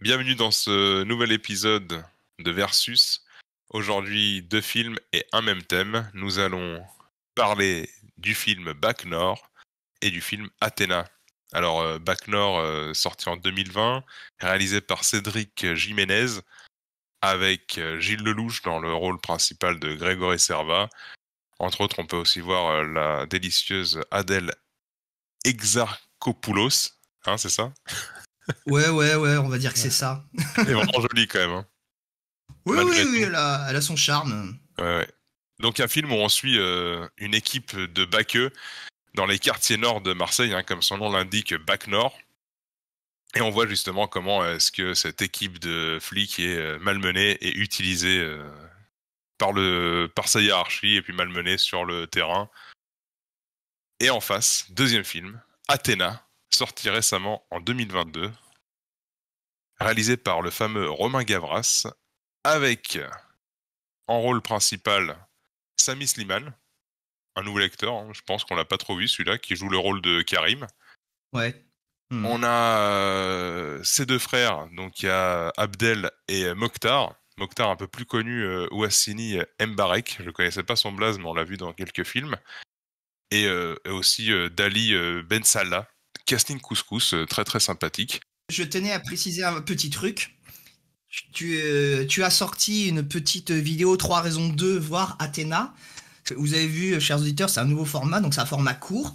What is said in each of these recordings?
Bienvenue dans ce nouvel épisode de Versus. Aujourd'hui, deux films et un même thème. Nous allons parler du film Back et du film Athéna. Alors, euh, Back North, euh, sorti en 2020, réalisé par Cédric Jiménez, avec euh, Gilles Lelouch dans le rôle principal de Grégory Serva. Entre autres, on peut aussi voir la délicieuse Adèle Exarchopoulos, hein, c'est ça Ouais, ouais, ouais, on va dire que c'est ça. Elle est vraiment jolie quand même. Hein. Oui, oui, oui elle, a, son charme. Donc un film où on suit euh, une équipe de backeux dans les quartiers nord de Marseille, hein, comme son nom l'indique, Bac Nord. Et on voit justement comment euh, est-ce que cette équipe de flics est euh, malmenée et utilisée par, le, par sa hiérarchie et puis malmenée sur le terrain. Et en face, deuxième film, Athéna, sorti récemment en 2022 réalisé par le fameux Romain Gavras, avec en rôle principal Sami Slimane, un nouvel acteur, hein. je pense qu'on l'a pas trop vu celui-là, qui joue le rôle de Karim. Ouais. Hmm. On a euh, ses deux frères, donc il y a Abdel et Mokhtar. Mokhtar un peu plus connu, euh, Ouassini Mbarek. Je ne connaissais pas son blase mais on l'a vu dans quelques films. Et, euh, aussi Dali Ben casting couscous, très très sympathique. Je tenais à préciser un petit truc. Tu, euh, as sorti une petite vidéo 3 raisons 2, voir Athéna. Vous avez vu, chers auditeurs, c'est un nouveau format, donc c'est un format court.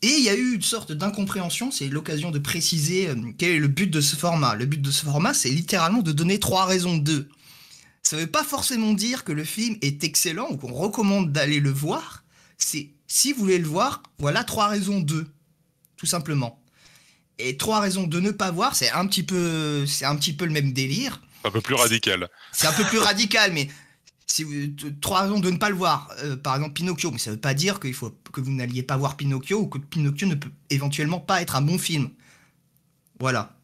Et il y a eu une sorte d'incompréhension, c'est l'occasion de préciser euh, quel est le but de ce format. Le but de ce format, c'est littéralement de donner 3 raisons 2. Ça ne veut pas forcément dire que le film est excellent ou qu'on recommande d'aller le voir. C'est si vous voulez le voir, voilà 3 raisons 2, tout simplement et trois raisons de ne pas voir, c'est un petit peu, c'est un petit peu le même délire. Un peu plus radical. C'est un peu plus radical, mais si trois raisons de ne pas le voir. Euh, par exemple, Pinocchio, mais ça ne veut pas dire qu'il faut que vous n'alliez pas voir Pinocchio ou que Pinocchio ne peut éventuellement pas être un bon film. Voilà.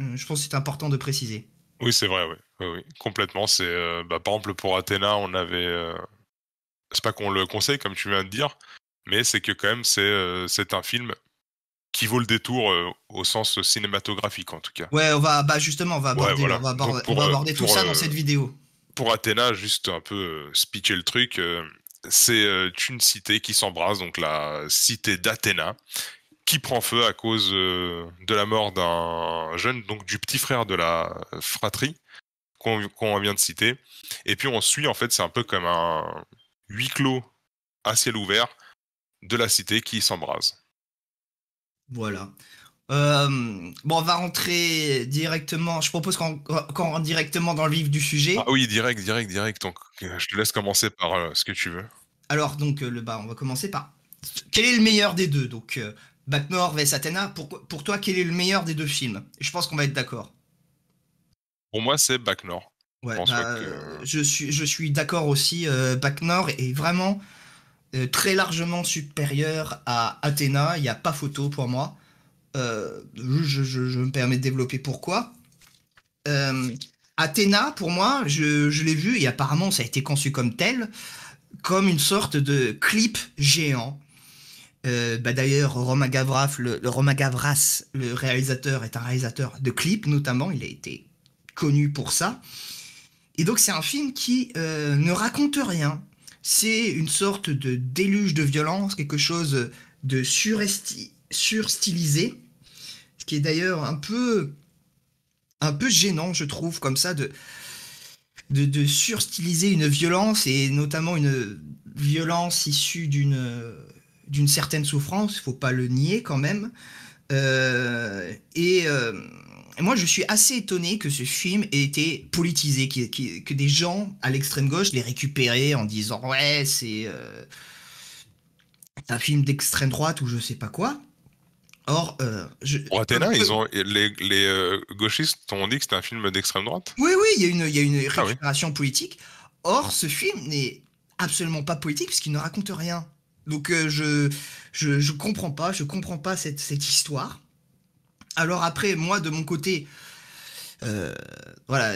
Euh, je pense que c'est important de préciser. Oui, c'est vrai, oui. oui, Complètement. C'est, euh, bah, par exemple, pour Athéna, on avait. C'est pas qu'on le conseille, comme tu viens de dire, mais c'est que quand même, c'est, c'est un film qui vaut le détour euh, au sens cinématographique en tout cas. Ouais, on va bah, justement, on va aborder, on va euh, tout ça euh, dans cette vidéo. Pour Athéna, juste un peu speecher le truc, c'est une cité qui s'embrase, donc la cité d'Athéna, qui prend feu à cause de la mort d'un jeune, donc du petit frère de la fratrie qu'on vient de citer. Et puis on suit, en fait, c'est un peu comme un huis clos à ciel ouvert de la cité qui s'embrase. Voilà. Euh, bon, on va rentrer directement. Je propose qu'on rentre directement dans le vif du sujet. Ah oui, direct, direct, direct. Donc, euh, je te laisse commencer par euh, ce que tu veux. Alors, donc, le bas, on va commencer par. Quel est le meilleur des deux Donc, Backnor vs Athena, pour, toi, quel est le meilleur des deux films Je pense qu'on va être d'accord. Pour moi, c'est Backnor. Bah, je, suis, je suis d'accord aussi. Nord est vraiment euh, très largement supérieur à Athéna. Il n'y a pas photo pour moi. Euh, je, me permets de développer pourquoi. Euh, Athéna, pour moi, je, l'ai vu et apparemment ça a été conçu comme tel, comme une sorte de clip géant. Bah, d'ailleurs, Romain Gavras, le, le réalisateur, est un réalisateur de clips notamment. Il a été connu pour ça. Et donc, c'est un film qui ne raconte rien c'est une sorte de déluge de violence, quelque chose de surstylisé, ce qui est d'ailleurs un peu, un peu gênant, je trouve, comme ça, de, de, de surstyliser une violence, et notamment une violence issue d'une, d'une certaine souffrance, il faut pas le nier quand même. Euh, et. Euh, moi, je suis assez étonné que ce film ait été politisé, que des gens à l'extrême gauche l'aient récupéré en disant ouais, c'est euh, un film d'extrême droite ou je sais pas quoi. Or, euh, Athéna, ils ont, les, euh, gauchistes ont dit que c'était un film d'extrême droite Oui, oui, il y a une, une ah récupération politique. Or, ce film n'est absolument pas politique puisqu'il ne raconte rien. Donc, je, je, je comprends pas, je comprends pas cette, cette histoire. Alors après, moi, de mon côté, euh, voilà,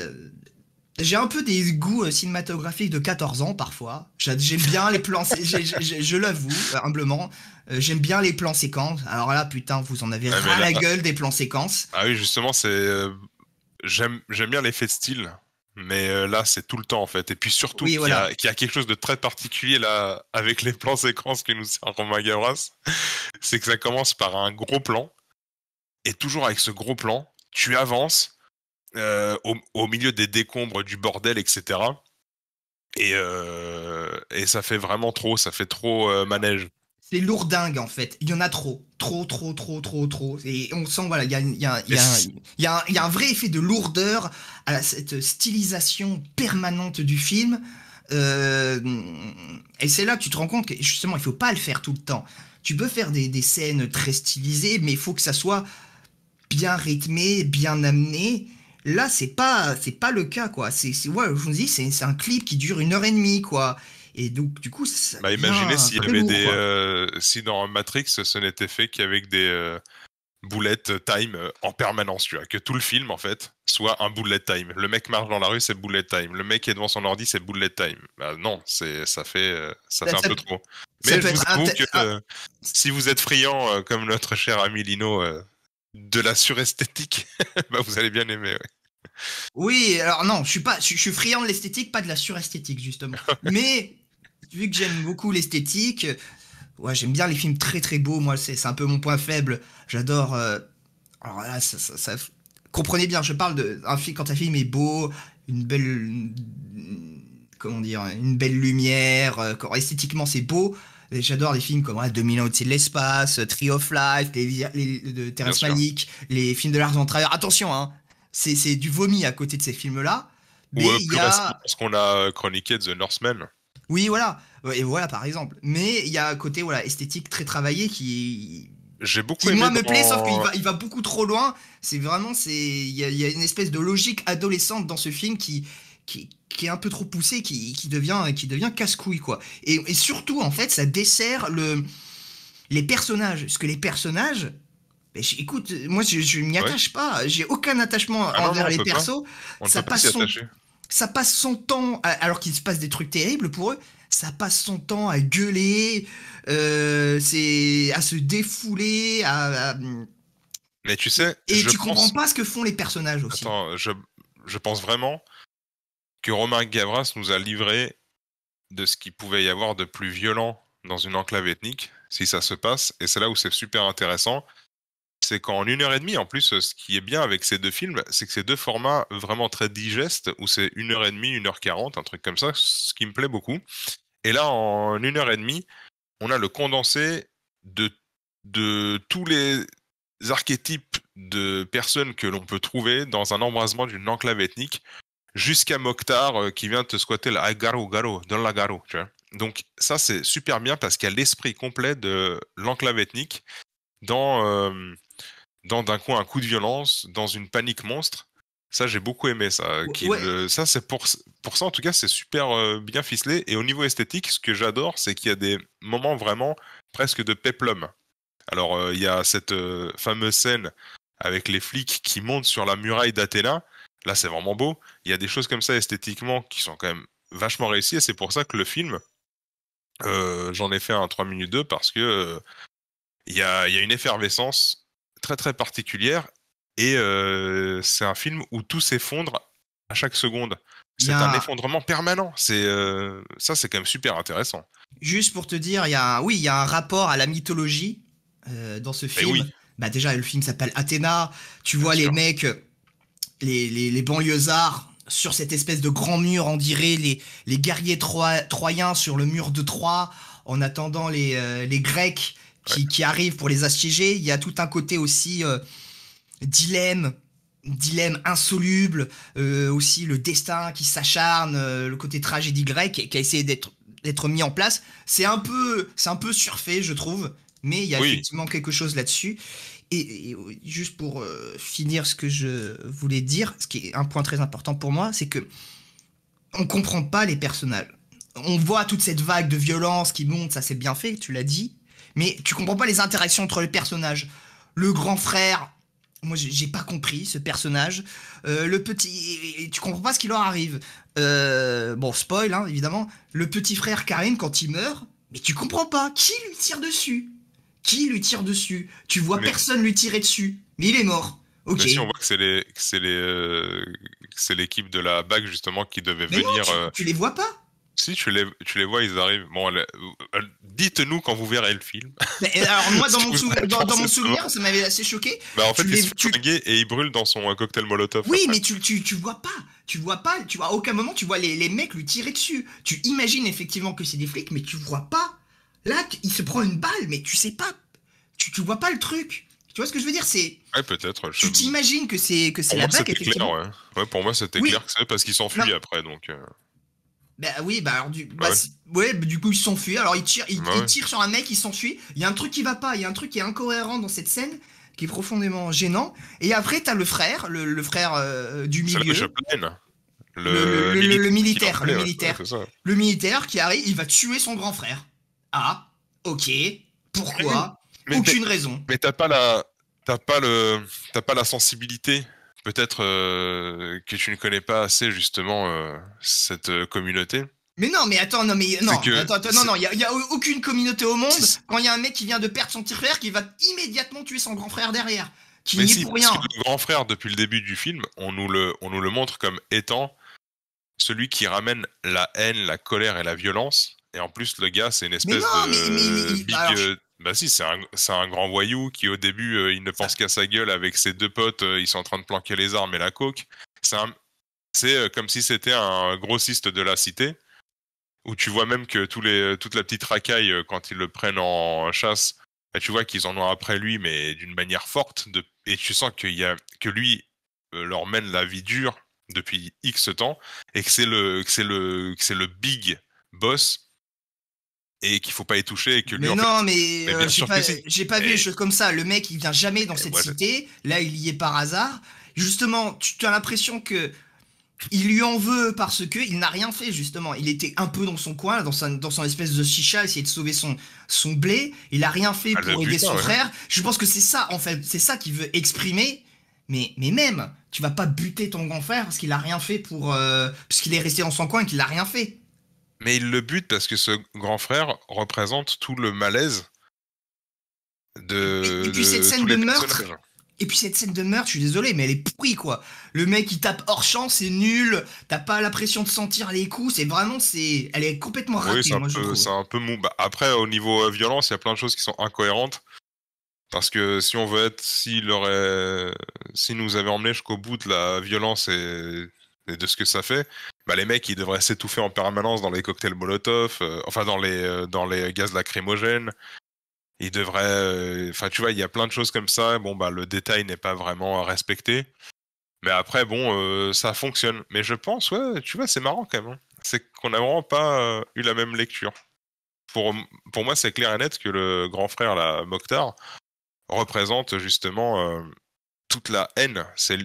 j'ai un peu des goûts euh, cinématographiques de 14 ans parfois. J'aime bien les plans, séquences, je l'avoue euh, humblement. J'aime bien les plans séquences. Alors là, putain, vous en avez ras la gueule des plans séquences. Ah oui, justement, c'est j'aime bien l'effet de style, mais là, c'est tout le temps en fait. Et puis surtout, il y, a quelque chose de très particulier là avec les plans séquences que nous sert Romain Gavras, c'est que ça commence par un gros plan et toujours avec ce gros plan, tu avances euh, au, milieu des décombres, du bordel, etc. Et, euh, et ça fait vraiment trop, ça fait trop euh, manège. C'est lourdingue en fait. Il y en a trop, trop, trop, trop, trop, trop. Et on sent, voilà, il y a, y, a, un vrai effet de lourdeur à cette stylisation permanente du film. et c'est là que tu te rends compte que justement, il faut pas le faire tout le temps. Tu peux faire des, des scènes très stylisées, mais il faut que ça soit bien rythmé, bien amené. Là, c'est pas, c'est pas le cas, quoi. C'est, ouais, je vous dis, c'est un clip qui dure une heure et demie, quoi. Et donc, du coup, ça bah, imaginez s'il y avait des, euh, si dans Matrix, ce n'était fait qu'avec des euh, bullet time euh, en permanence, tu vois, que tout le film, en fait, soit un bullet time. Le mec marche dans la rue, c'est bullet time. Le mec est devant son ordi, c'est bullet time. Bah, non, c'est, ça fait, ça, bah, fait un peu trop. Mais je vous que ah. si vous êtes friand, comme notre cher ami Lino de la suresthétique, bah, vous allez bien aimer. Ouais. Oui, alors non, je suis pas, je, suis friand de l'esthétique, pas de la suresthétique justement. Mais vu que j'aime beaucoup l'esthétique, ouais, j'aime bien les films très très beaux. Moi, c'est un peu mon point faible. J'adore. Euh, alors là, ça, comprenez bien, je parle de un film quand un film est beau, une belle, comment dire, une belle lumière. Euh, esthétiquement, c'est beau. J'adore des films comme 2000 ans au de l'espace, Tree of Life, les, de Terrence Malick, les films de l'argent de travers. Attention, hein, c'est du vomi à côté de ces films-là. Ou parce qu'on a euh, chroniqué The Northman. Oui, voilà. Et voilà, par exemple. Mais il y a un côté voilà, esthétique très travaillé qui. J'ai beaucoup aimé Moi, me plaît, sauf qu'il va, il va beaucoup trop loin. C'est vraiment. Il y, a une espèce de logique adolescente dans ce film qui, qui, est un peu trop poussé, qui, devient, qui devient casse-couille, quoi. Et, surtout, en fait, ça dessert le, les personnages. Parce que les personnages, écoute, moi, je, je m'y attache pas. J'ai aucun attachement envers les persos. Ça passe, son, ça passe son temps, alors qu'il se passe des trucs terribles pour eux, ça passe son temps à gueuler, euh, c'est à se défouler, à, Mais tu sais... Et tu comprends pas ce que font les personnages aussi. Attends, je, je pense vraiment que Romain Gavras nous a livré de ce qu'il pouvait y avoir de plus violent dans une enclave ethnique, si ça se passe. Et c'est là où c'est super intéressant. C'est qu'en une heure et demie, en plus, euh, ce qui est bien avec ces deux films, c'est que ces deux formats vraiment très digestes, où c'est une heure et demie, une heure quarante, un truc comme ça, ce qui me plaît beaucoup. Et là, en une heure et demie, on a le condensé de, de tous les archétypes de personnes que l'on peut trouver dans un embrasement d'une enclave ethnique jusqu'à Mokhtar euh, qui vient te squatter la Garo Garo, dans la Garo. Donc ça, c'est super bien parce qu'il y a l'esprit complet de l'enclave ethnique dans, euh, dans d'un coup un coup de violence, dans une panique monstre. Ça, j'ai beaucoup aimé ça. ça, c'est pour, ça, en tout cas, c'est super euh, bien ficelé. Et au niveau esthétique, ce que j'adore, c'est qu'il y a des moments vraiment presque de peplum. Alors, il y a cette fameuse scène avec les flics qui montent sur la muraille d'Athéna Là, c'est vraiment beau. Il y a des choses comme ça esthétiquement qui sont quand même vachement réussies et c'est pour ça que le film, euh, j'en ai fait un 3 minutes 2 parce que euh, il y a, une effervescence très très particulière et euh, c'est un film où tout s'effondre à chaque seconde. C'est un effondrement permanent. C'est ça, c'est quand même super intéressant. Juste pour te dire, il y a oui, il y a un rapport à la mythologie dans ce eh film. Oui. Bah déjà, le film s'appelle Athéna. Tu vois les mecs les, les, banlieusards sur cette espèce de grand mur, on dirait les, guerriers troyens sur le mur de Troie, en attendant les, euh, Grecs qui, arrivent pour les assiéger. Il y a tout un côté aussi euh, dilemme, dilemme insoluble, euh, aussi le destin qui s'acharne, le côté tragédie grecque qui a essayé d'être mis en place. C'est un peu, c'est un peu surfait, je trouve, mais il y a effectivement quelque chose là-dessus. Et, juste pour euh, finir ce que je voulais dire, ce qui est un point très important pour moi, c'est que on comprend pas les personnages. On voit toute cette vague de violence qui monte, ça c'est bien fait, tu l'as dit, mais tu comprends pas les interactions entre les personnages. Le grand frère, moi j'ai pas compris ce personnage. Euh, le petit, tu comprends pas ce qui leur arrive. Euh, bon spoil hein, évidemment. Le petit frère Karim quand il meurt, mais tu comprends pas qui lui tire dessus. Qui lui tire dessus Tu vois personne lui tirer dessus. Mais il est mort. Ok. Mais si on voit euh, que c'est l'équipe de la BAC justement qui devait venir. Non, euh, tu, les vois pas si tu les, tu les vois, ils arrivent. Bon, euh, dites-nous quand vous verrez le film. alors moi, dans, mon, souvenir, ça m'avait assez choqué. Bah, en fait, il est et il brûle dans son cocktail Molotov. Oui, mais tu, tu, vois pas, tu vois pas, tu vois à aucun moment tu vois les mecs lui tirer dessus. Tu imagines effectivement que c'est des flics, mais tu vois pas Là, il se prend une balle, mais tu sais pas. Tu, vois pas le truc. Tu vois ce que je veux dire C'est. Ouais, peut-être. Tu t'imagines que c'est que c'est la balle qui Clair, ouais. pour moi, c'était clair que c'est parce qu'il s'enfuit après, donc. Euh. Bah oui, bah, du, bah bah, du coup ils s'enfuient, alors il bah tire sur un mec, Il s'enfuit, il y a un truc qui va pas, il y a un truc qui est incohérent dans cette scène, qui est profondément gênant, et après t'as le frère, le, frère euh, du milieu. Le, militaire, le militaire, le militaire qui arrive, il va tuer son grand frère. Ah, ok, pourquoi Aucune raison. Mais t'as pas la, t'as pas le, pas la sensibilité. Peut-être euh, que tu ne connais pas assez justement euh, cette euh, communauté. Mais non, mais attends, non, mais non, il y, a aucune communauté au monde quand il y a un mec qui vient de perdre son petit frère qui va immédiatement tuer son grand frère derrière, qui si, rien. le grand frère, depuis le début du film, on nous le, on nous le montre comme étant celui qui ramène la haine, la colère et la violence et en plus, le gars, c'est une espèce de euh, bah si, c'est un, un, grand voyou qui, au début, euh, il ne pense qu'à sa gueule avec ses deux potes, euh, ils sont en train de planquer les armes et la coke. C'est comme si c'était un grossiste de la cité, où tu vois même que tous les, toute la petite racaille, quand ils le prennent en chasse, bah, tu vois qu'ils en ont après lui, mais d'une manière forte, de... et tu sens qu'il a, que lui leur mène la vie dure depuis X temps, et que c'est le, que le, que le big boss et qu'il faut pas y toucher que non mais, mais euh, j'ai pas, vu choses comme ça le mec il vient jamais dans cette cité là il y est par hasard justement tu as l'impression que il lui en veut parce que il n'a rien fait justement. Il était un peu dans son coin, dans, son espèce de chicha, essayer de sauver son, son blé. Il a rien fait ah, pour aider son frère. Je pense que c'est ça en fait, c'est ça qu'il veut exprimer. Mais, mais même, tu vas pas buter ton grand frère parce qu'il a rien fait pour euh, parce qu'il est resté dans son coin et qu'il a rien fait. Mais il le bute parce que ce grand frère représente tout le malaise de. Et, puis cette scène de meurtre. Et puis cette scène de meurtre, je suis désolé, mais elle est pourrie quoi. Le mec il tape hors champ, c'est nul. T'as pas l'impression de sentir les coups. C'est vraiment, c'est, elle est complètement ratée. Oui, c'est un, peu, un mou. Bah, après, au niveau euh, violence, il y a plein de choses qui sont incohérentes. Parce que si on veut être, s'il aurait, nous avait emmené jusqu'au bout de la violence et de ce que ça fait, bah, les mecs, ils devraient s'étouffer en permanence dans les cocktails Molotov, euh, enfin dans les, euh, dans les gaz lacrymogènes. Ils devraient. Euh, enfin, tu vois, il y a plein de choses comme ça. Bon, bah, le détail n'est pas vraiment respecté. Mais après, bon, ça fonctionne. Mais je pense, ouais, tu vois, c'est marrant quand même. Hein. C'est qu'on n'a vraiment pas eu la même lecture. Pour, pour moi, c'est clair et net que le grand frère, la Mokhtar, représente justement toute la haine. C'est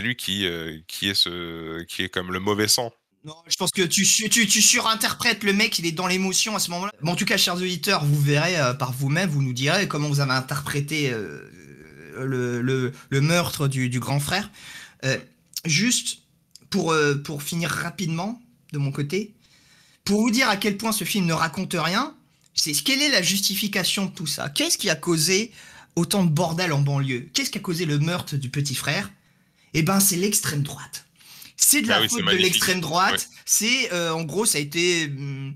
lui qui, euh, qui, est ce, qui est comme le mauvais sang. Non, je pense que tu, tu, surinterprètes le mec, il est dans l'émotion à ce moment-là. en tout cas, chers auditeurs, vous verrez euh, par vous-même, vous nous direz comment vous avez interprété euh, le, meurtre du, grand frère. juste pour, pour finir rapidement, de mon côté, pour vous dire à quel point ce film ne raconte rien, c'est quelle est la justification de tout ça Qu'est-ce qui a causé autant de bordel en banlieue. Qu'est-ce qui a causé le meurtre du petit frère Eh ben, c'est l'extrême droite. C'est de bah la faute de l'extrême droite. C'est, euh, en gros, ça a été hmm,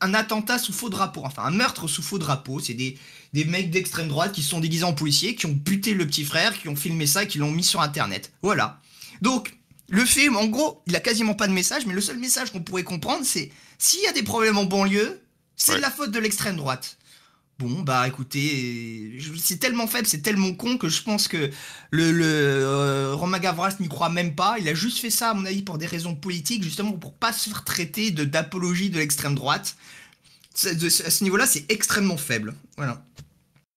un attentat sous faux drapeau, enfin un meurtre sous faux drapeau. C'est des, mecs d'extrême droite qui sont déguisés en policiers, qui ont buté le petit frère, qui ont filmé ça, qui l'ont mis sur Internet. Voilà. Donc, le film, en gros, il a quasiment pas de message, mais le seul message qu'on pourrait comprendre, c'est s'il y a des problèmes en banlieue, c'est de la faute de l'extrême droite. Bon, bah écoutez, c'est tellement faible, c'est tellement con que je pense que le, le euh, Romain Gavras n'y croit même pas. Il a juste fait ça, à mon avis, pour des raisons politiques, justement pour pas se faire traiter d'apologie de, l'extrême droite. à ce niveau-là, c'est extrêmement faible. Voilà.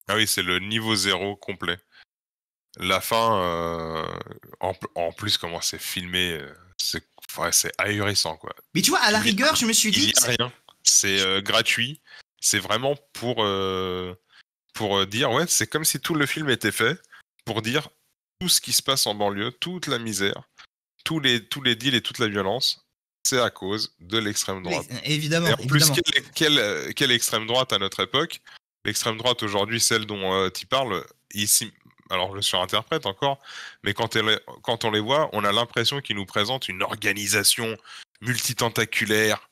Ah oui, c'est le niveau zéro complet. La fin, euh, en, plus, comment c'est filmé, euh, c'est ahurissant, quoi. Mais tu vois, à la rigueur, je me suis dit. Il n'y a rien, c'est gratuit c'est vraiment pour, euh, pour euh, dire, ouais, c'est comme si tout le film était fait pour dire tout ce qui se passe en banlieue, toute la misère, tous les, tous les deals et toute la violence, c'est à cause de l'extrême droite. Euh, évidemment. en plus, quelle, quelle, extrême droite à notre époque L'extrême droite aujourd'hui, celle dont tu parles, ici, alors je le surinterprète encore, mais quand, quand on les voit, on a l'impression qu'ils nous présentent une organisation multitentaculaire,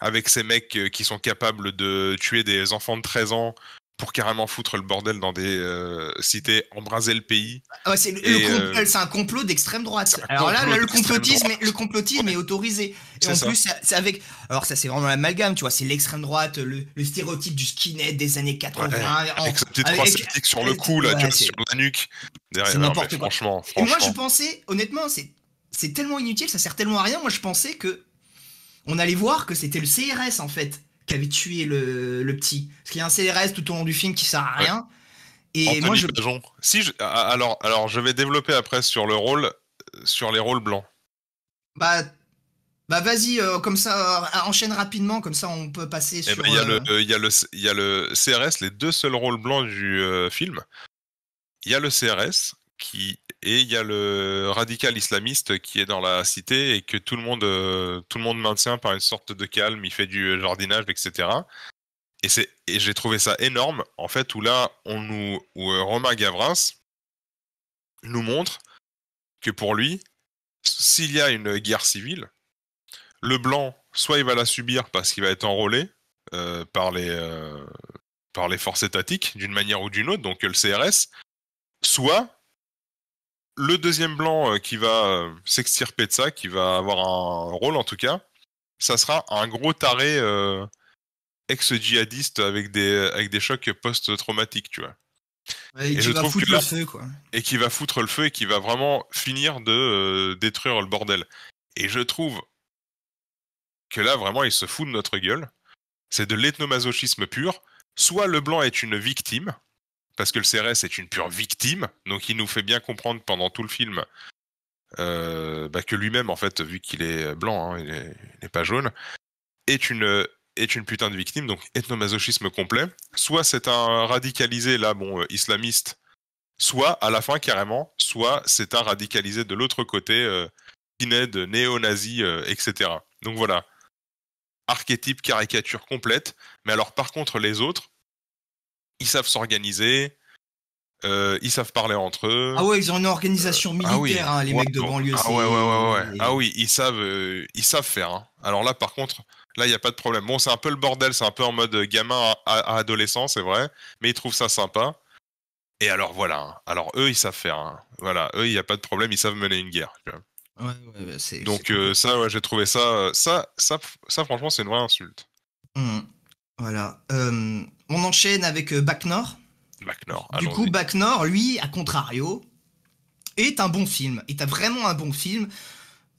avec ces mecs euh, qui sont capables de tuer des enfants de 13 ans pour carrément foutre le bordel dans des euh, cités, embraser le pays. Ah euh, c'est un complot d'extrême droite. Alors là, le complotisme, est, le complotisme est autorisé. Et en ça. plus, c'est avec. Alors ça, c'est vraiment l'amalgame, tu vois. C'est l'extrême droite, le, stéréotype du skinhead des années 80. avec sa petite sur le cou, là, tu vois, sur la nuque. C'est n'importe quoi. Franchement, moi, je pensais, honnêtement, c'est tellement inutile, ça sert tellement à rien. Moi, je pensais que on allait voir que c'était le CRS en fait qui avait tué le, petit. Parce qu'il y a un CRS tout au long du film qui sert à rien. Et moi, je... Si ah, Alors, alors, je vais développer après sur le rôle, sur les rôles blancs. Bah, bah vas-y, euh, comme ça, euh, enchaîne rapidement, comme ça on peut passer eh ben, sur. Il y, euh, y, a le CRS, les deux seuls rôles blancs du film. Il y a le CRS qui et il y a le radical islamiste qui est dans la cité et que tout le monde, euh, tout le monde maintient par une sorte de calme. Il fait du jardinage, etc. Et, c'est, et j'ai trouvé ça énorme, en fait, où là, on nous, où euh, Romain Gavrins nous montre que pour lui, s'il y a une guerre civile, le blanc, soit il va la subir parce qu'il va être enrôlé euh, par, les, par les forces étatiques, d'une manière ou d'une autre, donc le CRS, soit le deuxième blanc euh, qui va euh, s'extirper de ça, qui va avoir un rôle en tout cas, ça sera un gros taré euh, ex-djihadiste avec des, avec des chocs post-traumatiques, tu vois. Et, qui va foutre le feu, quoi. Et qui va foutre le feu et qui va vraiment finir de détruire le bordel. Et je trouve que là, vraiment, il se fout de notre gueule. C'est de l'ethnomasochisme pur. Soit le blanc est une victime, parce que le CRS est une pure victime, donc il nous fait bien comprendre pendant tout le film euh, bah, que lui-même, en fait, vu qu'il est blanc, hein, il n'est pas jaune, est une, est une putain de victime, donc ethnomasochisme complet. Soit c'est un radicalisé, là, bon, euh, islamiste, soit à la fin carrément, soit c'est un radicalisé de l'autre côté, euh, néo-nazi, euh, etc. Donc voilà. Archétype, caricature complète. Mais alors, par contre, les autres, ils savent s'organiser, euh, ils savent parler entre eux. Ah ouais, ils ont une organisation euh, ah militaire, hein, les mecs de banlieue. Ah ouais, Ah oui, ils savent, euh, ils savent faire. Hein. Alors là, par contre, là, il n'y a pas de problème. Bon, c'est un peu le bordel, c'est un peu en mode gamin à, adolescent, c'est vrai, mais ils trouvent ça sympa. Et alors voilà. Hein. Alors eux, ils savent faire. Voilà, eux, il n'y a pas de problème, ils savent mener une guerre. Donc ça, j'ai trouvé ça, ça, ça, ça, franchement, c'est une vraie insulte. Mmh. Voilà. Euh, on enchaîne avec euh, Backnor. Backnor. Du coup, Backnor, lui, à contrario, est un bon film. Est vraiment un bon film.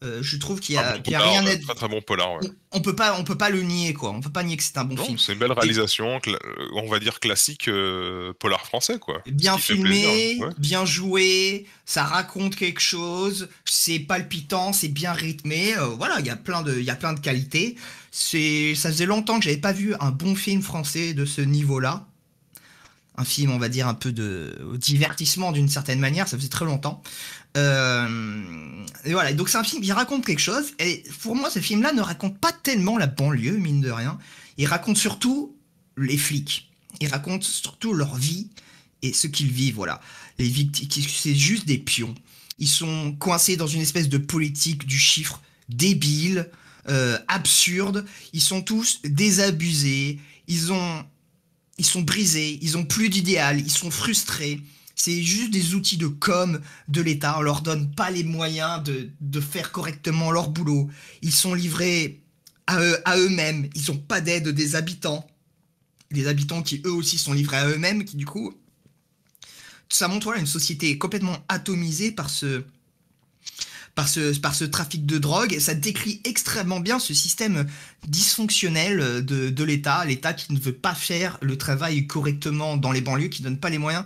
Euh, je trouve qu'il y a, ah, rien à... c'est très, bon polar. Ouais. On peut pas, on peut pas le nier quoi. On peut pas nier que c'est un bon film. C'est une belle réalisation, euh, on va dire classique euh, polar français quoi. Bien filmé, bien joué, ça raconte quelque chose, c'est palpitant, c'est bien rythmé. voilà, il y a plein de, plein de qualités. C'est, ça faisait longtemps que j'avais pas vu un bon film français de ce niveau là. Un film, on va dire, un peu de divertissement d'une certaine manière, ça faisait très longtemps. Euh, et voilà, donc c'est un film qui raconte quelque chose, et pour moi, ce film-là ne raconte pas tellement la banlieue, mine de rien. Il raconte surtout les flics. Il raconte surtout leur vie et ce qu'ils vivent, voilà. Les victimes, c'est juste des pions. Ils sont coincés dans une espèce de politique du chiffre débile, euh, absurde. Ils sont tous désabusés. Ils ont, ils sont brisés. Ils ont plus d'idéal. Ils sont frustrés. C'est juste des outils de com de l'État. On leur donne pas les moyens de, de faire correctement leur boulot. Ils sont livrés à, eux, à eux-mêmes. Ils n'ont pas d'aide des habitants. Des habitants qui eux aussi sont livrés à eux-mêmes, qui du coup. Ça montre une société complètement atomisée par ce, par ce, par ce trafic de drogue. Et ça décrit extrêmement bien ce système dysfonctionnel de, de l'État, l'État qui ne veut pas faire le travail correctement dans les banlieues, qui ne donne pas les moyens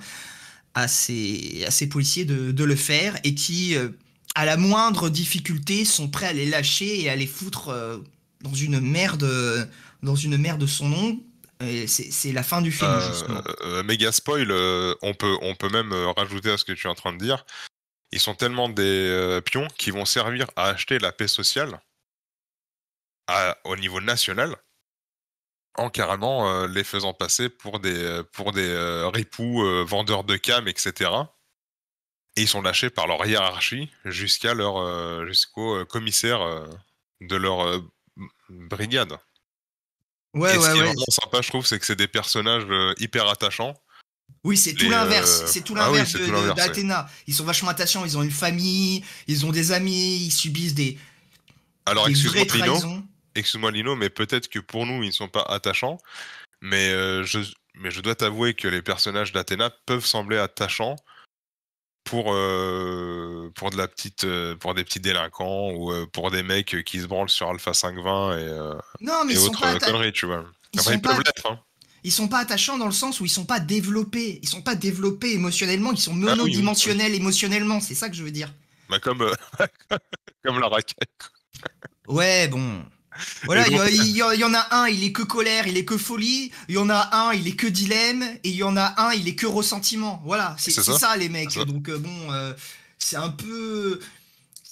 à ces, policiers de, le faire et qui, euh, à la moindre difficulté, sont prêts à les lâcher et à les foutre euh, dans une merde, euh, dans une merde son nom. C'est la fin du film, justement. spoil, on, peut, on peut même rajouter à ce que tu es en train de dire. Ils sont tellement des pions qui vont servir à acheter la paix sociale au niveau national en carrément euh, les faisant passer pour des, euh, pour des euh, ripoux, vendeurs de cam, etc. Et ils sont lâchés par leur hiérarchie jusqu'à leur, jusqu'au commissaire de leur brigade. Ouais, Et ouais, ce qui est vraiment sympa, je trouve, c'est que c'est des personnages hyper attachants. Oui, c'est tout ah l'inverse. C'est tout l'inverse d'Athéna. Ils sont vachement attachants. Ils ont une famille, ils ont des amis, ils subissent des. Alors, excuse-moi, excuse-moi Lino, mais peut-être que pour nous, ils ne sont pas attachants. Mais, euh, je, mais je dois t'avouer que les personnages d'Athéna peuvent sembler attachants pour, euh, pour, de la petite, euh, pour des petits délinquants ou pour des mecs qui se branlent sur Alpha 520 et, non, mais et ils autres sont pas conneries, tu vois. Ils, sont peuvent pas... l'être. Hein. sont pas attachants dans le sens où ils sont pas développés. Ils sont pas développés émotionnellement, ils sont ah monodimensionnels émotionnellement, c'est ça que je veux dire. Bah, comme, comme la raquette. ouais, bon. Voilà, il y, en a un, il est que colère, il est que folie. Il y en a un, il est que dilemme. Et il y en a un, il est que ressentiment. Voilà, c'est ça. les mecs. Donc, euh, bon, euh, c'est un peu.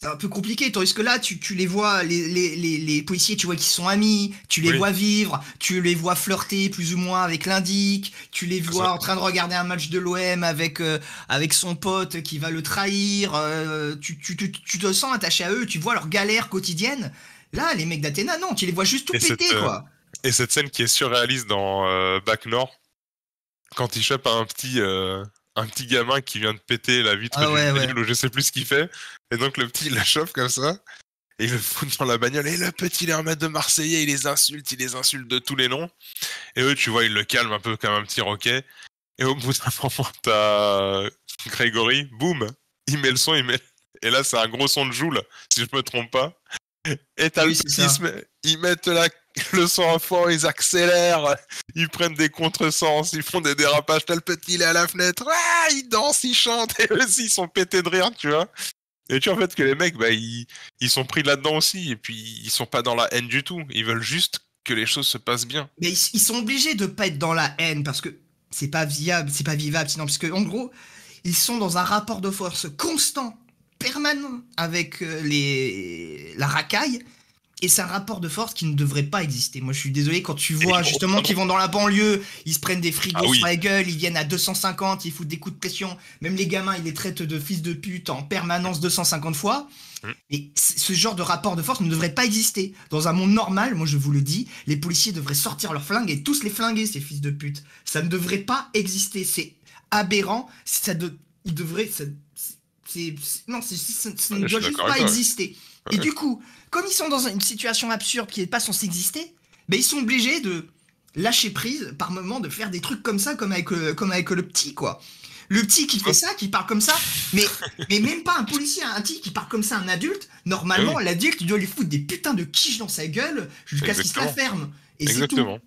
C'est un peu compliqué, tandis que là, tu, les vois, les, policiers, tu vois qu'ils sont amis, tu les vois vivre, tu les vois flirter plus ou moins avec l'indic, tu les vois en train de regarder un match de l'OM avec, euh, avec son pote qui va le trahir, tu, tu, te sens attaché à eux, tu vois leur galère quotidienne, Là, les mecs d'Athéna, non, tu les vois juste tout et péter, euh, quoi. Et cette scène qui est surréaliste dans euh, Back North, quand il chope un petit euh, un petit gamin qui vient de péter la vitre ah de ou je sais plus ce qu'il fait. Et donc le petit, il la chauffe comme ça. Et il le fout dans la bagnole. Et le petit, il est un de Marseillais, il les insulte, il les insulte de tous les noms. Et eux, tu vois, il le calme un peu comme un petit roquet. Et au bout d'un moment, t'as Grégory, boum, il met le son, il met... Et là, c'est un gros son de Joule, si je me trompe pas. Et ils mettent la, le son à fond, ils accélèrent, ils prennent des contresens, ils font des dérapages. T'as le petit, il à la fenêtre, ah, ils dansent, ils chantent, et eux aussi, ils sont pétés de rire, tu vois. Et tu vois, en fait, que les mecs, bah, ils, sont pris là-dedans aussi, et puis ils sont pas dans la haine du tout. Ils veulent juste que les choses se passent bien. Mais ils, sont obligés de pas être dans la haine, parce que c'est pas viable, c'est pas vivable, sinon, parce que, en gros, ils sont dans un rapport de force constant permanent avec euh, les, la racaille. Et c'est un rapport de force qui ne devrait pas exister. Moi, je suis désolé quand tu vois justement qu'ils vont dans la banlieue, ils se prennent des frigos ah sur la gueule, ils viennent à 250, ils foutent des coups de pression. Même les gamins, ils les traitent de fils de pute en permanence 250 fois. Et hum. ce genre de rapport de force ne devrait pas exister. Dans un monde normal, moi je vous le dis, les policiers devraient sortir leurs flingues et tous les flinguer, ces fils de pute. Ça ne devrait pas exister. C'est aberrant. Ça devrait... Ils devraient non, ça ah, ne doit juste pas exister. Et du coup, comme ils sont dans une situation absurde qui n'est pas censée exister, ben ils sont obligés de lâcher prise par moment, de faire des trucs comme ça, comme avec, comme avec le petit, quoi. Le petit qui fait ça, qui parle comme ça, mais, mais même pas un policier, un petit qui parle comme ça, un adulte, normalement, eh l'adulte, doit lui foutre des putains de quiches dans sa gueule jusqu'à ce qu'il se la ferme. Et Exactement. Tout.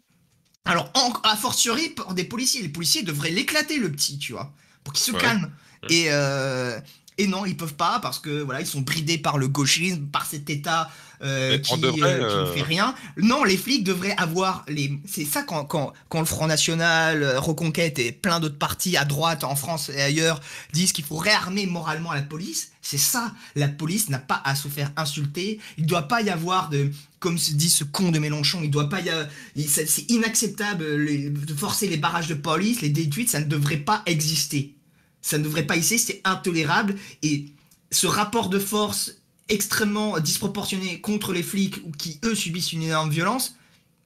Alors, en, a fortiori, des policiers, les policiers devraient l'éclater, le petit, tu vois, pour qu'il se calme. Et, euh, et non, ils peuvent pas parce que voilà, ils sont bridés par le gauchisme, par cet État euh, euh, qui, ne fait euh, rien. Non, les flics devraient avoir les. C'est ça quand, le Front National, Reconquête et plein d'autres partis à droite en France et ailleurs disent qu'il faut réarmer moralement la police. C'est ça. La police n'a pas à se faire insulter. Il ne doit pas y avoir de, comme se dit ce con de Mélenchon, il doit pas y c'est inacceptable de forcer les barrages de police, les détruites, ça ne devrait pas exister ça ne devrait pas ici, c'est intolérable. Et ce rapport de force extrêmement disproportionné contre les flics ou qui, eux, subissent une énorme violence,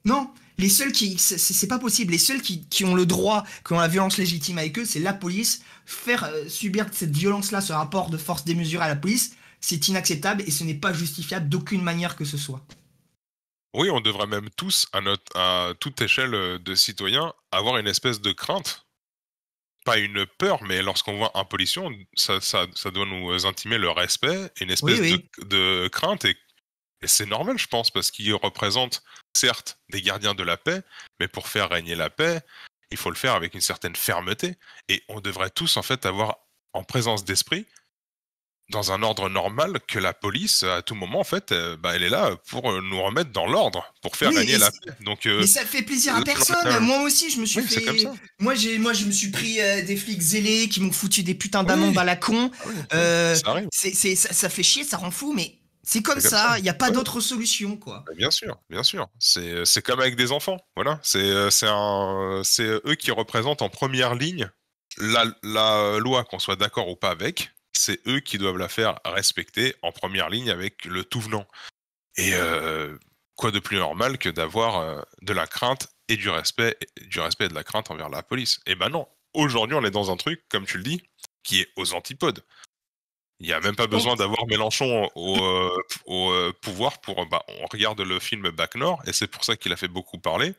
non, les seuls qui, c'est pas possible, les seuls qui, ont le droit, qui ont la violence légitime avec eux, c'est la police. Faire euh, subir cette violence-là, ce rapport de force démesuré à la police, c'est inacceptable et ce n'est pas justifiable d'aucune manière que ce soit. Oui, on devrait même tous, à, à toute échelle de citoyens, avoir une espèce de crainte pas une peur, mais lorsqu'on voit un policier, ça, ça, ça, doit nous intimer le respect, une espèce De, crainte. et c'est normal, je pense, parce qu'ils représentent, certes, des gardiens de la paix, mais pour faire régner la paix, il faut le faire avec une certaine fermeté. Et on devrait tous, en fait, avoir en présence d'esprit dans un ordre normal que la police, à tout moment, en fait, euh, bah, elle est là pour euh, nous remettre dans l'ordre, pour faire gagner la paix. Donc, euh, mais ça fait plaisir à personne. moi aussi, je me suis fait. Moi, j'ai, moi, je me suis pris des flics zélés qui m'ont foutu des putains d'amendes à la con. Ah ça, ça, ça, fait chier, ça rend fou, mais c'est comme, ça. Il n'y a pas d'autre solution, quoi. Bien sûr, bien sûr. C'est, comme avec des enfants. Voilà. C'est, c'est, eux qui représentent en première ligne la loi, qu'on soit d'accord ou pas avec c'est eux qui doivent la faire respecter en première ligne avec le tout venant. Et euh, quoi de plus normal que d'avoir euh, de la crainte et du respect, du respect de la crainte envers la police Et eh ben non, aujourd'hui on est dans un truc, comme tu le dis, qui est aux antipodes. Il n'y a même pas besoin d'avoir Mélenchon au, euh, pouvoir pour... Bah, on regarde le film Back Nord, et c'est pour ça qu'il a fait beaucoup parler,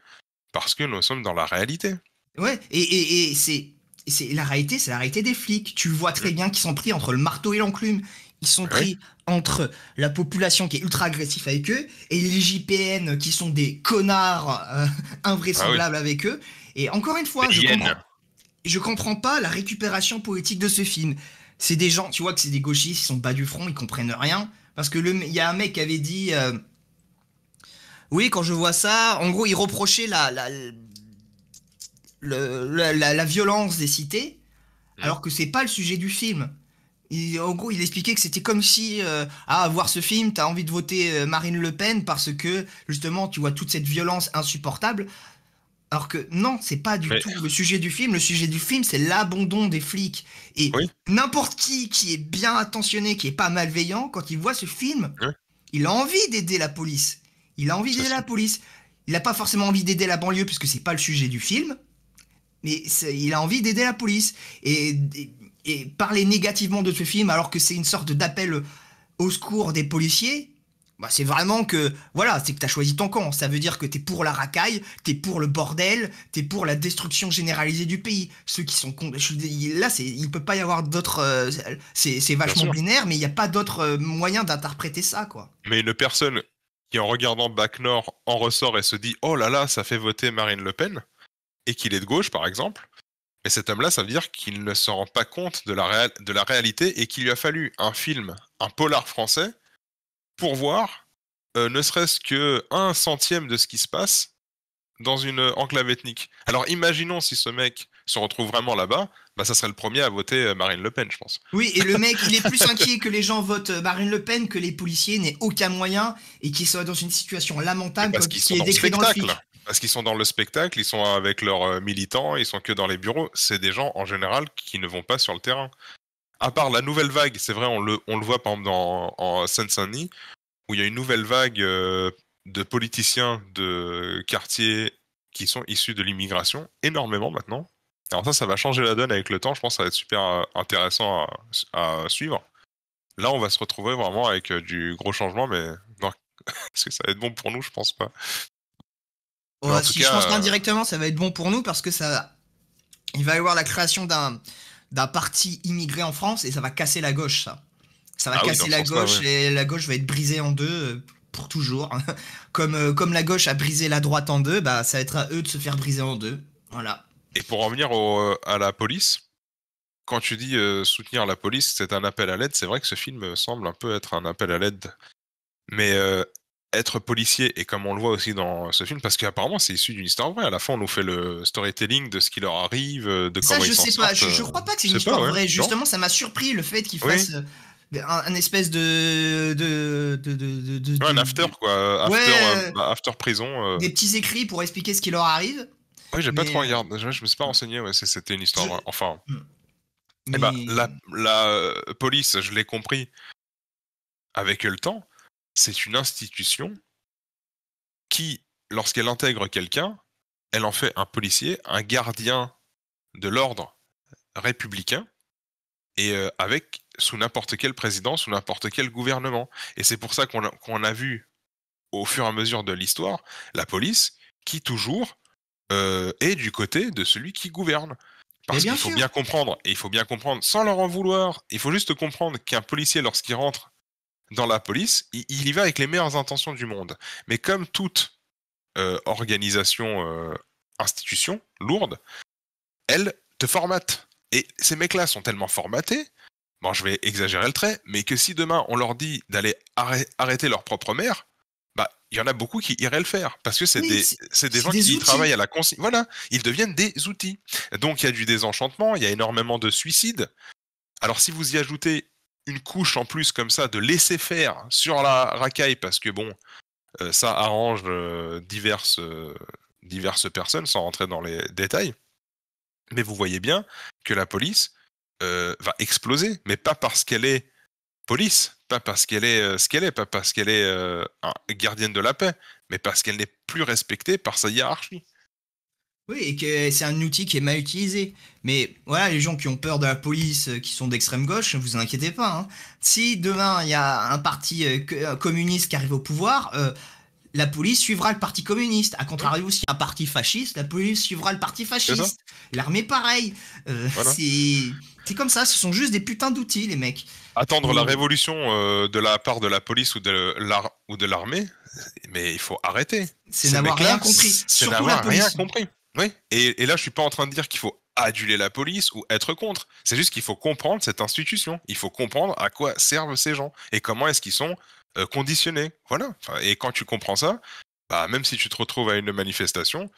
parce que nous sommes dans la réalité. Ouais, et c'est c'est la réalité, c'est la réalité des flics. Tu vois très bien qu'ils sont pris entre le marteau et l'enclume. Ils sont pris entre la population qui est ultra agressive avec eux et les JPN qui sont des connards euh, invraisemblables ah avec eux. Et encore une fois, je comprends, comprends pas la récupération politique de ce film. C'est des gens, tu vois que c'est des gauchistes, ils sont bas du front, ils comprennent rien. Parce que il y a un mec qui avait dit. Euh, oui, quand je vois ça, en gros, il reprochait la, la, violence des cités, mm. alors que c'est pas le sujet du film. Il, en gros, il expliquait que c'était comme si, à euh, ah, voir ce film, tu as envie de voter euh, Marine Le Pen parce que, justement, tu vois toute cette violence insupportable. Alors que non, c'est pas du tout le sujet du film. Le sujet du film, c'est l'abandon des flics. Et n'importe qui qui est bien attentionné, qui est pas malveillant, quand il voit ce film, il a envie d'aider la police. Il a envie d'aider la police. Il n'a pas forcément envie d'aider la banlieue puisque c'est pas le sujet du film. Mais il a envie d'aider la police. Et, parler négativement de ce film alors que c'est une sorte d'appel au secours des policiers, bah c'est vraiment que, voilà, c'est que t'as choisi ton camp. Ça veut dire que t'es pour la racaille, t'es pour le bordel, t'es pour la destruction généralisée du pays. Ceux qui sont là, c'est, il peut pas y avoir d'autres. Euh, c'est, vachement binaire, mais il n'y a pas d'autres euh, moyens d'interpréter ça, quoi. Mais une personne qui, en regardant Bac Nord, en ressort et se dit, oh là là, ça fait voter Marine Le Pen et qu'il est de gauche, par exemple, Et cet homme-là, ça veut dire qu'il ne se rend pas compte de la, réalité et qu'il lui a fallu un film, un polar français, pour voir euh, ne serait-ce que un centième de ce qui se passe dans une enclave ethnique. Alors imaginons si ce mec se retrouve vraiment là-bas, bah ça serait le premier à voter euh, Marine Le Pen, je pense. Oui, et le mec, il est plus inquiet que les gens votent euh, Marine Le Pen que les policiers n'aient aucun moyen et qu'il soit dans une situation lamentable parce qui est décrit dans le film parce qu'ils sont dans le spectacle, ils sont avec leurs euh, militants, ils sont que dans les bureaux. C'est des gens en général qui ne vont pas sur le terrain. À part la nouvelle vague, c'est vrai, on le, voit par exemple dans, en Seine-Saint-Denis, où il y a une nouvelle vague euh, de politiciens de quartiers qui sont issus de l'immigration, énormément maintenant. Alors ça, ça va changer la donne avec le temps, je pense que ça va être super euh, intéressant à, suivre. Là, on va se retrouver vraiment avec du gros changement, mais est-ce que ça va être bon pour nous Je pense pas je pense euh, qu'indirectement, ça va être bon pour nous parce que ça, il va y avoir la création d'un d'un parti immigré en France et ça va casser la gauche, ça. Ça va ah casser la gauche et la gauche va être brisée en deux euh, pour toujours. comme, euh, comme la gauche a brisé la droite en deux, bah, ça va être à eux de se faire briser en deux. Voilà. Et pour revenir à la police, quand tu dis soutenir la police, c'est un appel à l'aide. C'est vrai que ce film semble un peu être un appel à l'aide. Mais être policier, et comme on le voit aussi dans ce film, parce qu'apparemment c'est issu d'une histoire vraie. À la fin, on nous fait le storytelling de ce qui leur arrive, de ça, je sais pas. Je, crois pas que c'est une histoire vraie. Justement, ça m'a surpris le fait qu'ils fassent euh, un, espèce de de, de, de, un after quoi after, euh, bah, after prison euh. des petits écrits pour expliquer ce qui leur arrive oui j'ai pas trop regardé je, je, me suis pas renseigné ouais, c'était une histoire vraie enfin hmm. eh bah, la, la, police je l'ai compris avec le temps c'est une institution qui, lorsqu'elle intègre quelqu'un, elle en fait un policier, un gardien de l'ordre républicain, et euh, avec sous n'importe quel président, sous n'importe quel gouvernement. Et c'est pour ça qu'on a, vu au fur et à mesure de l'histoire la police qui toujours euh, est du côté de celui qui gouverne. Parce qu'il faut bien comprendre, et il faut bien comprendre sans leur en vouloir, il faut juste comprendre qu'un policier, lorsqu'il rentre dans la police, il, y va avec les meilleures intentions du monde. Mais comme toute euh, organisation, euh, institution lourde, elle te formate. Et ces mecs-là sont tellement formatés, bon, je vais exagérer le trait, mais que si demain on leur dit d'aller arrêter leur propre mère, bah, il y en a beaucoup qui iraient le faire parce que c'est des, des gens qui travaillent à la consigne. Voilà, ils deviennent des outils. Donc il y a du désenchantement, il y a énormément de suicides. Alors si vous y ajoutez une couche en plus comme ça de laisser faire sur la racaille parce que bon, euh, ça arrange euh, diverses, euh, diverses personnes sans rentrer dans les détails. Mais vous voyez bien que la police va exploser, mais pas parce qu'elle est police, pas parce qu'elle est ce qu'elle est, pas parce qu'elle est gardienne de la paix, mais parce qu'elle n'est plus respectée par sa hiérarchie. Oui, et que c'est un outil qui est mal utilisé. Mais voilà, les gens qui ont peur de la police, euh, qui sont d'extrême gauche, ne vous inquiétez pas. Hein. Si demain il y a un parti euh, euh, communiste qui arrive au pouvoir, la police suivra le parti communiste. A contrario, s'il y a un parti fasciste, la police suivra le parti fasciste. L'armée, pareil. C'est comme ça, ce sont juste des putains d'outils, les mecs. Attendre la révolution de la part de la police ou de l'armée, mais il faut arrêter. C'est n'avoir rien compris. C'est n'avoir rien compris et, là, je suis pas en train de dire qu'il faut aduler la police ou être contre. C'est juste qu'il faut comprendre cette institution. Il faut comprendre à quoi servent ces gens et comment est-ce qu'ils sont euh, conditionnés. Voilà. et quand tu comprends ça, bah, même si tu te retrouves à une manifestation,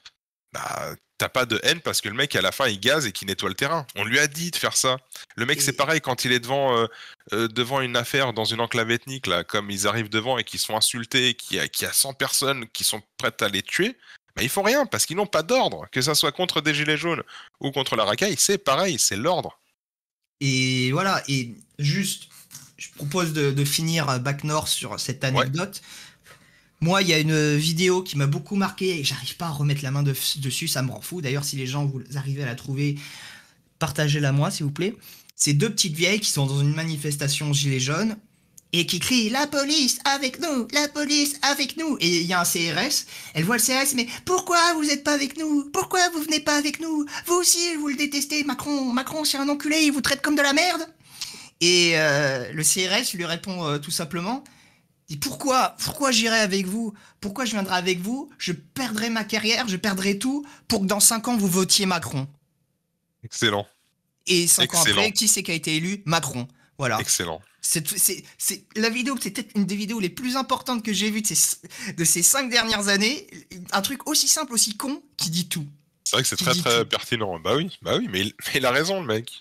bah, t'as pas de haine parce que le mec à la fin il gaze et qui nettoie le terrain. On lui a dit de faire ça. Le mec c'est pareil quand il est devant euh, euh, devant une affaire dans une enclave ethnique là, comme ils arrivent devant et qu'ils sont insultés, qu'il y, a 100 personnes qui sont prêtes à les tuer, bah, ils font rien parce qu'ils n'ont pas d'ordre, que ça soit contre des gilets jaunes ou contre la racaille, c'est pareil, c'est l'ordre. Et voilà, et juste, je propose de, finir euh, Back North sur cette anecdote. Moi, il y a une vidéo qui m'a beaucoup marqué et j'arrive pas à remettre la main dessus, ça me rend fou. D'ailleurs, si les gens vous arrivez à la trouver, partagez-la moi, s'il vous plaît. C'est deux petites vieilles qui sont dans une manifestation gilets jaunes et qui crie La police avec nous La police avec nous Et il y a un CRS, elle voit le CRS, mais pourquoi vous n'êtes pas avec nous Pourquoi vous venez pas avec nous Vous aussi, vous le détestez, Macron Macron, c'est un enculé, il vous traite comme de la merde Et euh, le CRS lui répond euh, tout simplement pourquoi Pourquoi j'irai avec vous Pourquoi je viendrai avec vous Je perdrai ma carrière, je perdrai tout pour que dans 5 ans vous votiez Macron. Excellent. Et 5 ans après, qui c'est qui a été élu Macron. Voilà. Excellent. C'est, la vidéo, c'est peut-être une des vidéos les plus importantes que j'ai vues de ces, de ces cinq dernières années. Un truc aussi simple, aussi con, qui dit tout. C'est vrai que c'est très très pertinent. Bah oui, bah mais il, a raison le mec.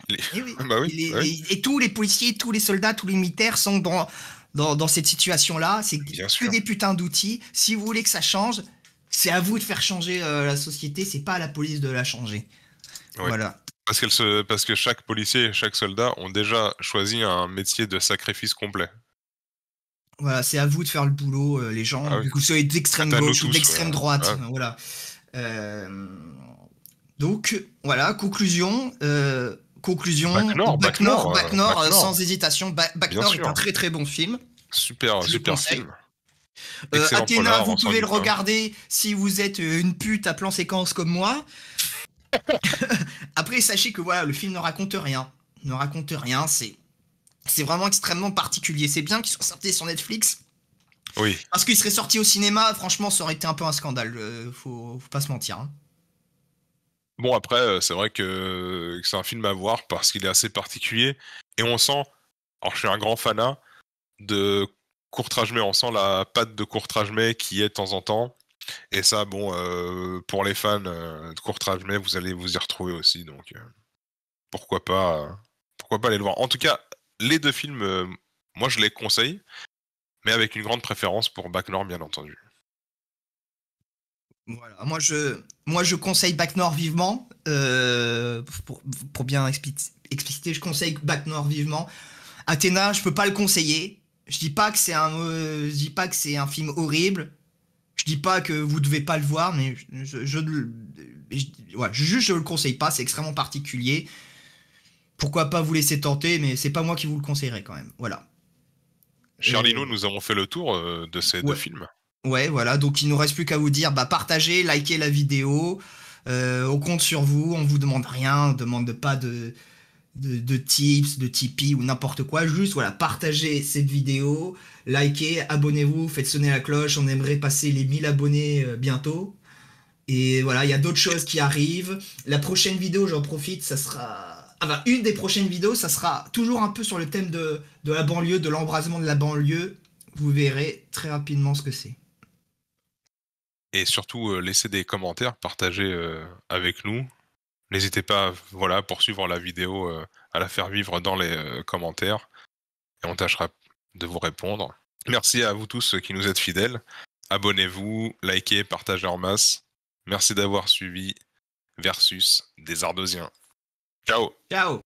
Et, tous les policiers, tous les soldats, tous les militaires sont dans, dans, cette situation-là. C'est que des putains d'outils. Si vous voulez que ça change, c'est à vous de faire changer euh, la société. C'est pas à la police de la changer. Voilà parce, parce que chaque policier chaque soldat ont déjà choisi un métier de sacrifice complet. Voilà, c'est à vous de faire le boulot, euh, les gens. Ah, du coup, soyez d'extrême gauche ou d'extrême droite. Ah. Voilà. Euh, donc, voilà, conclusion. Euh, conclusion. Back Nord, Back Nord, sans hésitation. Back, Nord est un très très bon film. Super, super film. Athéna, vous pouvez le hein. regarder si vous êtes une pute à plan séquence comme moi. Après, sachez que voilà, le film ne raconte rien. Ne raconte rien, c'est c'est vraiment extrêmement particulier. C'est bien qu'il soit sorti sur Netflix. Oui. Parce qu'il serait sorti au cinéma, franchement, ça aurait été un peu un scandale. Euh, faut, faut, pas se mentir. Hein. Bon, après, euh, c'est vrai que, c'est un film à voir parce qu'il est assez particulier. Et on sent, alors je suis un grand fanat de Courtrage, mais on sent la patte de Courtrage, qui est de temps en temps. Et ça, bon, euh, pour les fans euh, de de mais vous allez vous y retrouver aussi. Donc, euh, pourquoi pas, pourquoi pas aller le voir. En tout cas, les deux films, moi, je les conseille, mais avec une grande préférence pour Back bien entendu. Moi, je, moi, je conseille Back North vivement. Pour, pour, bien expliciter, je conseille Back North vivement. Athéna, je peux pas le conseiller. Je dis pas que c'est un, dis pas que c'est un film horrible. Je dis pas que vous ne devez pas le voir, mais je, je, je le conseille pas, c'est extrêmement particulier. Pourquoi pas vous laisser tenter, mais c'est pas moi qui vous le conseillerais quand même. Voilà. Charlino, nous avons fait le tour euh, de ces deux films. Ouais, voilà. Donc il nous reste plus qu'à vous dire, bah partagez, likez la vidéo. Euh, on compte sur vous. On vous demande rien. On demande pas de de, tips, de Tipeee ou n'importe quoi. Juste, voilà, partagez cette vidéo, likez, abonnez-vous, faites sonner la cloche. On aimerait passer les 1000 abonnés euh, bientôt. Et voilà, il y a d'autres choses qui arrivent. La prochaine vidéo, j'en profite, ça sera. Enfin, ah bah, une des prochaines vidéos, ça sera toujours un peu sur le thème de, de la banlieue, de l'embrasement de la banlieue. Vous verrez très rapidement ce que c'est. Et surtout, euh, laissez des commentaires, partagez euh, avec nous. N'hésitez pas voilà, à poursuivre la vidéo, euh, à la faire vivre dans les euh, commentaires. Et on tâchera de vous répondre. Merci à vous tous qui nous êtes fidèles. Abonnez-vous, likez, partagez en masse. Merci d'avoir suivi Versus des Ardosiens. Ciao Ciao